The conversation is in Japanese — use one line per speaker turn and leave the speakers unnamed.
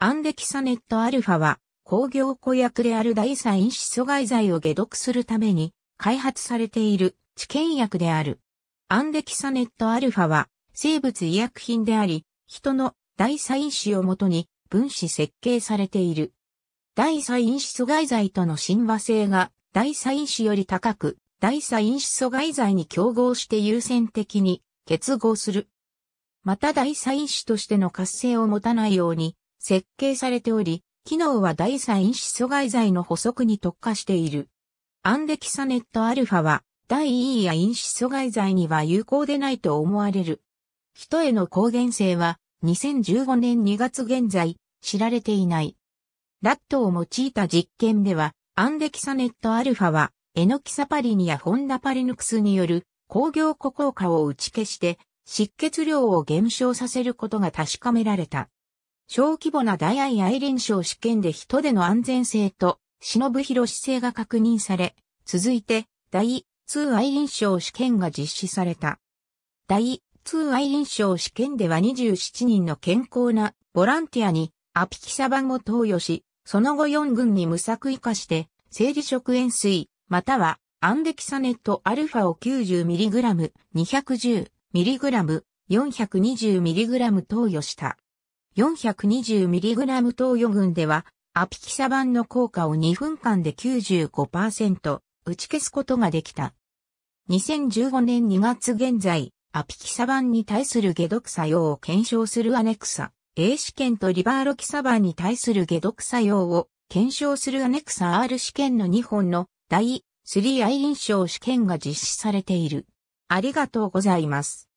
アンデキサネットアルファは、工業固薬である第三因子阻害剤を解毒するために、開発されている治験薬である。アンデキサネットアルファは、生物医薬品であり、人の第三因子をもとに分子設計されている。第三因子阻害剤との親和性が第三因子より高く、第三因子阻害剤に競合して優先的に結合する。また第三因子としての活性を持たないように、設計されており、機能は第三因子阻害剤の補足に特化している。アンデキサネットアルファは、第 E や因子阻害剤には有効でないと思われる。人への抗原性は、2015年2月現在、知られていない。ラットを用いた実験では、アンデキサネットアルファは、エノキサパリニやホンダパリヌクスによる工業固効果を打ち消して、失血量を減少させることが確かめられた。小規模な大愛愛臨床試験で人での安全性と、忍広姿勢が確認され、続いて、第2愛臨床試験が実施された。第2愛臨床試験では27人の健康なボランティアにアピキサバンを投与し、その後4群に無作為化して、生理食塩水、またはアンデキサネットアルファを 90mg、210mg、420mg 投与した。420mg 投与群では、アピキサバンの効果を2分間で95%打ち消すことができた。2015年2月現在、アピキサバンに対する解毒作用を検証するアネクサ、A 試験とリバーロキサバンに対する解毒作用を検証するアネクサ R 試験の2本の第 3i 臨床試験が実施されている。ありがとうございます。